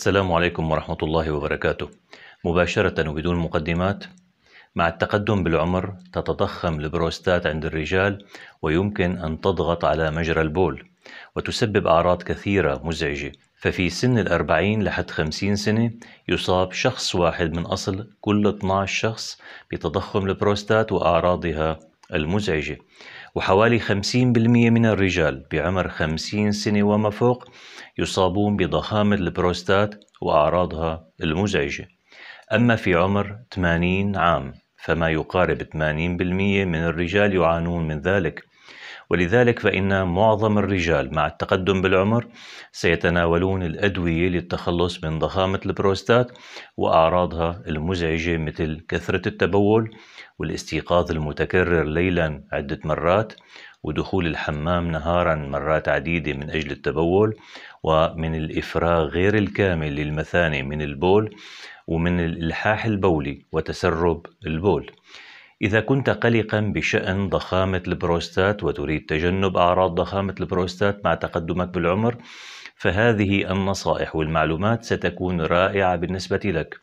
السلام عليكم ورحمة الله وبركاته مباشرة وبدون مقدمات مع التقدم بالعمر تتضخم البروستات عند الرجال ويمكن أن تضغط على مجرى البول وتسبب أعراض كثيرة مزعجة ففي سن الأربعين لحد خمسين سنة يصاب شخص واحد من أصل كل 12 شخص بتضخم البروستات وأعراضها المزعجة وحوالي 50% من الرجال بعمر 50 سنة وما فوق يصابون بضخامة البروستات وأعراضها المزعجة أما في عمر 80 عام فما يقارب 80% من الرجال يعانون من ذلك ولذلك فإن معظم الرجال مع التقدم بالعمر سيتناولون الأدوية للتخلص من ضخامة البروستات وأعراضها المزعجة مثل كثرة التبول والاستيقاظ المتكرر ليلا عدة مرات ودخول الحمام نهارا مرات عديدة من أجل التبول ومن الإفراغ غير الكامل للمثانة من البول ومن الإلحاح البولي وتسرب البول إذا كنت قلقا بشأن ضخامة البروستات وتريد تجنب أعراض ضخامة البروستات مع تقدمك بالعمر فهذه النصائح والمعلومات ستكون رائعة بالنسبة لك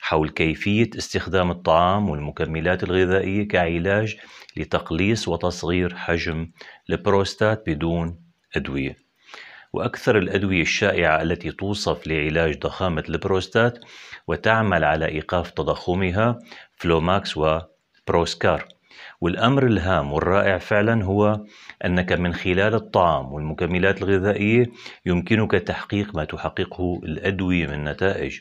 حول كيفية استخدام الطعام والمكملات الغذائية كعلاج لتقليص وتصغير حجم البروستات بدون أدوية وأكثر الأدوية الشائعة التي توصف لعلاج ضخامة البروستات وتعمل على إيقاف تضخمها فلوماكس و بروسكار والأمر الهام والرائع فعلا هو أنك من خلال الطعام والمكملات الغذائية يمكنك تحقيق ما تحققه الأدوية من نتائج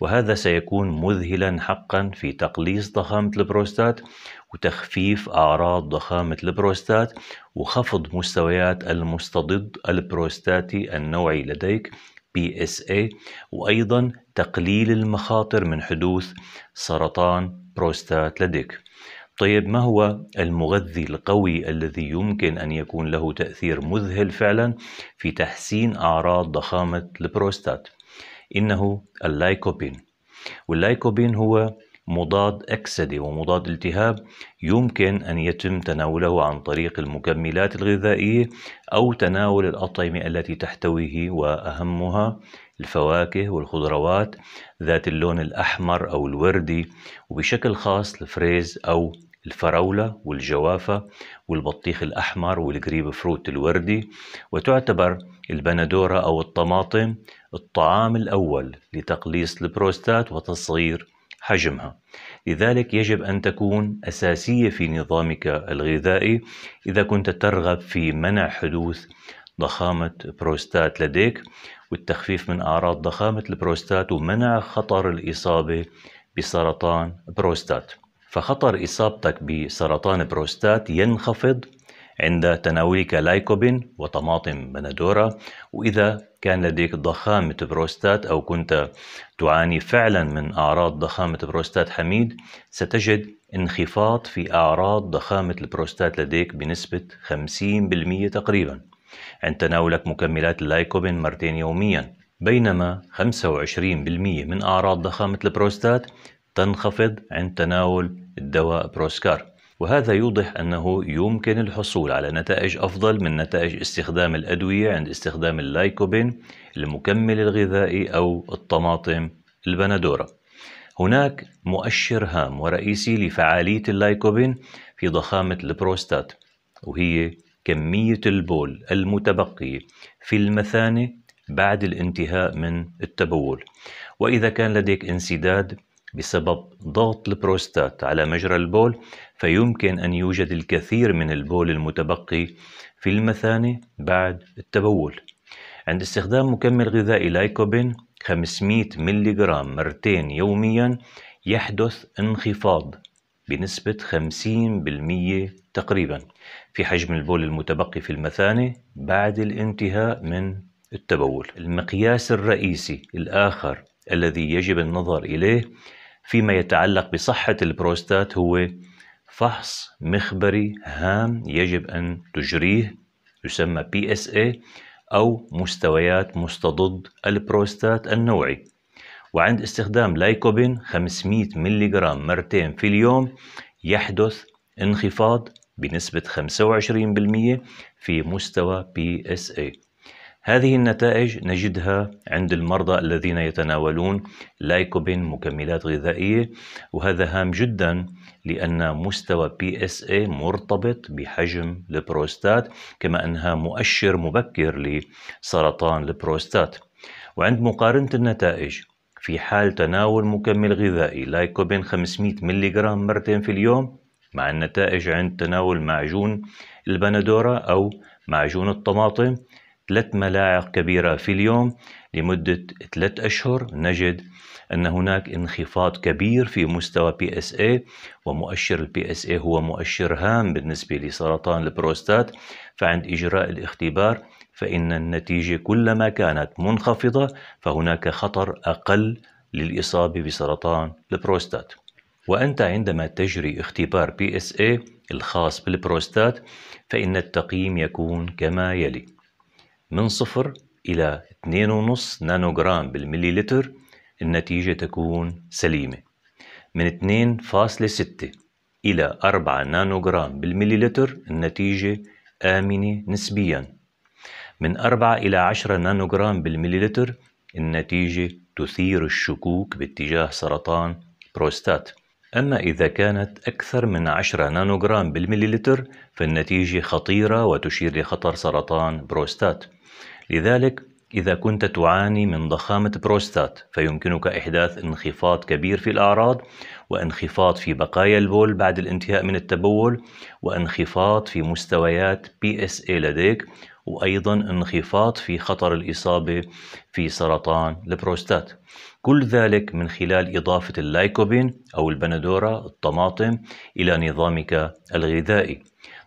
وهذا سيكون مذهلا حقا في تقليص ضخامة البروستات وتخفيف أعراض ضخامة البروستات وخفض مستويات المستضد البروستاتي النوعي لديك PSA وأيضا تقليل المخاطر من حدوث سرطان بروستات لديك طيب ما هو المغذي القوي الذي يمكن أن يكون له تأثير مذهل فعلا في تحسين أعراض ضخامة البروستات؟ إنه اللايكوبين واللايكوبين هو مضاد أكسدي ومضاد التهاب يمكن أن يتم تناوله عن طريق المكملات الغذائية أو تناول الأطعمة التي تحتويه وأهمها الفواكه والخضروات ذات اللون الأحمر أو الوردي وبشكل خاص الفريز أو الفراولة والجوافة والبطيخ الأحمر والجريب فروت الوردي وتعتبر البندورة أو الطماطم الطعام الأول لتقليص البروستات وتصغير حجمها لذلك يجب أن تكون أساسية في نظامك الغذائي إذا كنت ترغب في منع حدوث ضخامة بروستات لديك والتخفيف من أعراض ضخامة البروستات ومنع خطر الإصابة بسرطان بروستات فخطر إصابتك بسرطان بروستات ينخفض عند تناولك لايكوبين وطماطم بندورة وإذا كان لديك ضخامة بروستات أو كنت تعاني فعلا من أعراض ضخامة بروستات حميد ستجد انخفاض في أعراض ضخامة البروستات لديك بنسبة 50% تقريبا عند تناولك مكملات اللايكوبين مرتين يوميا بينما 25% من أعراض ضخامة البروستات تنخفض عند تناول الدواء بروسكار وهذا يوضح أنه يمكن الحصول على نتائج أفضل من نتائج استخدام الأدوية عند استخدام اللايكوبين المكمل الغذائي أو الطماطم البندورة هناك مؤشر هام ورئيسي لفعالية اللايكوبين في ضخامة البروستات وهي كمية البول المتبقية في المثانة بعد الانتهاء من التبول وإذا كان لديك انسداد بسبب ضغط البروستات على مجرى البول فيمكن أن يوجد الكثير من البول المتبقي في المثانة بعد التبول عند استخدام مكمل غذائي لايكوبين 500 ملغ مرتين يوميا يحدث انخفاض بنسبة 50% تقريبا في حجم البول المتبقي في المثانة بعد الانتهاء من التبول المقياس الرئيسي الآخر الذي يجب النظر إليه فيما يتعلق بصحة البروستات هو فحص مخبري هام يجب أن تجريه يسمى PSA أو مستويات مستضد البروستات النوعي وعند استخدام لايكوبين 500 ملغ مرتين في اليوم يحدث انخفاض بنسبة 25% في مستوى PSA هذه النتائج نجدها عند المرضى الذين يتناولون لايكوبين مكملات غذائية وهذا هام جدا لأن مستوى PSA مرتبط بحجم البروستات كما أنها مؤشر مبكر لسرطان البروستات وعند مقارنة النتائج في حال تناول مكمل غذائي لايكوبين 500 ملغ مرتين في اليوم مع النتائج عند تناول معجون البندورة أو معجون الطماطم ثلاث ملاعق كبيرة في اليوم لمدة ثلاث أشهر نجد أن هناك انخفاض كبير في مستوى PSA ومؤشر البي اس اي هو مؤشر هام بالنسبة لسرطان البروستات فعند إجراء الاختبار فإن النتيجة كلما كانت منخفضة فهناك خطر أقل للإصابة بسرطان البروستات وأنت عندما تجري اختبار PSA الخاص بالبروستات فإن التقييم يكون كما يلي من صفر إلى 2.5 نانوغرام بالمليلتر النتيجة تكون سليمة من 2.6 إلى 4 نانوغرام بالمليلتر النتيجة آمنة نسبياً من 4 إلى 10 نانوغرام بالمليلتر النتيجة تثير الشكوك باتجاه سرطان بروستات أما إذا كانت أكثر من 10 نانوغرام بالمليلتر فالنتيجة خطيرة وتشير لخطر سرطان بروستات لذلك إذا كنت تعاني من ضخامة بروستات فيمكنك إحداث انخفاض كبير في الأعراض وانخفاض في بقايا البول بعد الانتهاء من التبول وانخفاض في مستويات PSA لديك وأيضا انخفاض في خطر الإصابة في سرطان البروستات كل ذلك من خلال إضافة اللايكوبين أو البندورة الطماطم إلى نظامك الغذائي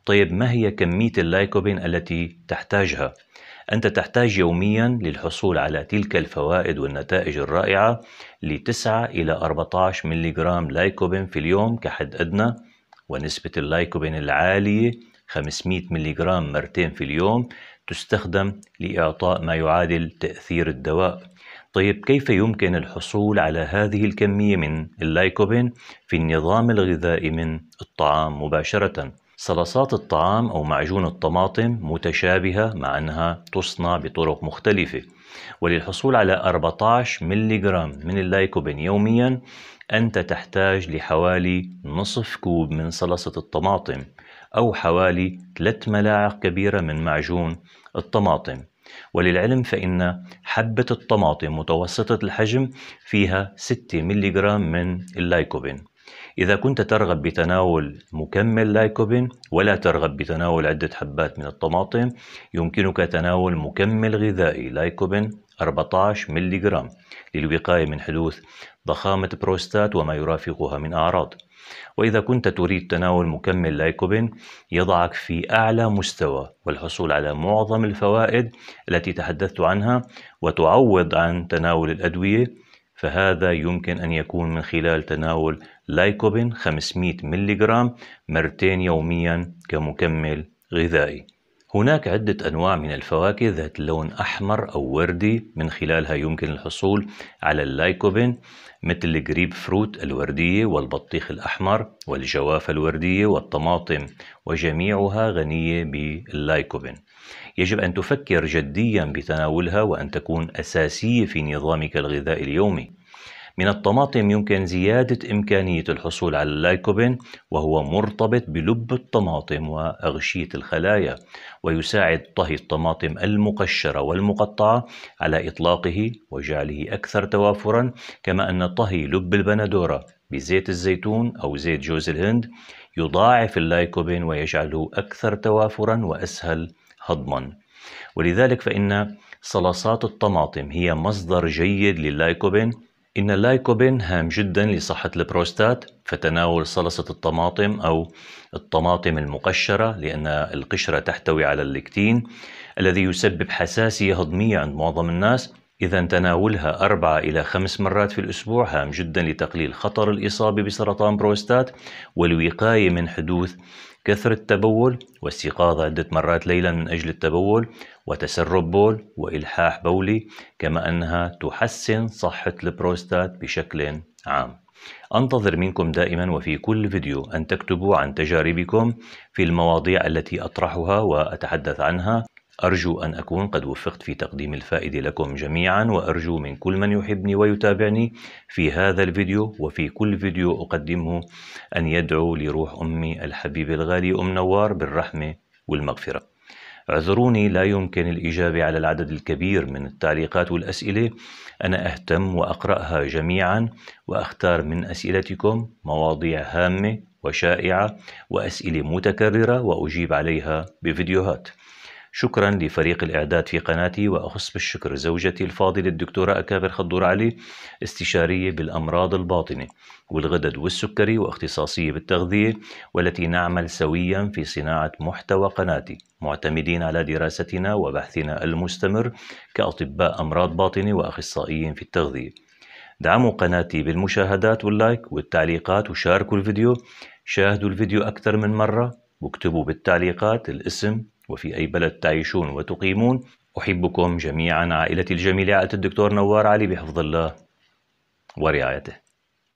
طيب ما هي كمية اللايكوبين التي تحتاجها؟ أنت تحتاج يوميا للحصول على تلك الفوائد والنتائج الرائعة لتسعة إلى 14 ملغ لايكوبين في اليوم كحد أدنى ونسبة اللايكوبين العالية 500 ملغ مرتين في اليوم تستخدم لإعطاء ما يعادل تأثير الدواء طيب كيف يمكن الحصول على هذه الكمية من اللايكوبين في النظام الغذائي من الطعام مباشرة؟ صلصات الطعام أو معجون الطماطم متشابهة مع أنها تصنع بطرق مختلفة وللحصول على 14 ملغ من اللايكوبين يوميا أنت تحتاج لحوالي نصف كوب من صلصة الطماطم أو حوالي 3 ملاعق كبيرة من معجون الطماطم وللعلم فإن حبة الطماطم متوسطة الحجم فيها 6 ملغ من اللايكوبين إذا كنت ترغب بتناول مكمل لايكوبين ولا ترغب بتناول عدة حبات من الطماطم يمكنك تناول مكمل غذائي لايكوبين 14 ملي جرام للوقاية من حدوث ضخامة بروستات وما يرافقها من أعراض وإذا كنت تريد تناول مكمل لايكوبين يضعك في أعلى مستوى والحصول على معظم الفوائد التي تحدثت عنها وتعوض عن تناول الأدوية فهذا يمكن أن يكون من خلال تناول لايكوبين 500 ملغ مرتين يوميا كمكمل غذائي هناك عدة أنواع من الفواكه ذات لون أحمر أو وردي من خلالها يمكن الحصول على اللايكوبين مثل الجريب فروت الوردية والبطيخ الأحمر والجوافة الوردية والطماطم وجميعها غنية باللايكوبين يجب أن تفكر جديا بتناولها وأن تكون أساسية في نظامك الغذائي اليومي من الطماطم يمكن زيادة إمكانية الحصول على اللايكوبين وهو مرتبط بلب الطماطم وأغشية الخلايا ويساعد طهي الطماطم المقشرة والمقطعة على إطلاقه وجعله أكثر توافرا كما أن طهي لب البندورة بزيت الزيتون أو زيت جوز الهند يضاعف اللايكوبين ويجعله أكثر توافرا وأسهل هضما ولذلك فإن صلصات الطماطم هي مصدر جيد لللايكوبين إن اللايكوبين هام جدا لصحة البروستات فتناول صلصة الطماطم أو الطماطم المقشرة لأن القشرة تحتوي على اللكتين الذي يسبب حساسية هضمية عند معظم الناس إذا تناولها أربعة إلى خمس مرات في الأسبوع هام جدا لتقليل خطر الإصابة بسرطان بروستات والوقاية من حدوث كثرة التبول واستيقاظ عدة مرات ليلا من أجل التبول وتسرب بول وإلحاح بولي كما أنها تحسن صحة البروستات بشكل عام أنتظر منكم دائما وفي كل فيديو أن تكتبوا عن تجاربكم في المواضيع التي أطرحها وأتحدث عنها أرجو أن أكون قد وفقت في تقديم الفائدة لكم جميعا وأرجو من كل من يحبني ويتابعني في هذا الفيديو وفي كل فيديو أقدمه أن يدعو لروح أمي الحبيبة الغالي أم نوار بالرحمة والمغفرة اعذروني لا يمكن الإجابة على العدد الكبير من التعليقات والأسئلة أنا أهتم وأقرأها جميعا وأختار من أسئلتكم مواضيع هامة وشائعة وأسئلة متكررة وأجيب عليها بفيديوهات شكرا لفريق الإعداد في قناتي وأخص بالشكر زوجتي الفاضلة الدكتورة أكابر خضور علي استشارية بالأمراض الباطنة والغدد والسكري واختصاصية بالتغذية والتي نعمل سويا في صناعة محتوى قناتي معتمدين على دراستنا وبحثنا المستمر كأطباء أمراض باطنة وأخصائيين في التغذية دعموا قناتي بالمشاهدات واللايك والتعليقات وشاركوا الفيديو شاهدوا الفيديو أكثر من مرة واكتبوا بالتعليقات الاسم وفي أي بلد تعيشون وتقيمون أحبكم جميعا عائلتي الجميلة عائلة الدكتور نوار علي بحفظ الله ورعايته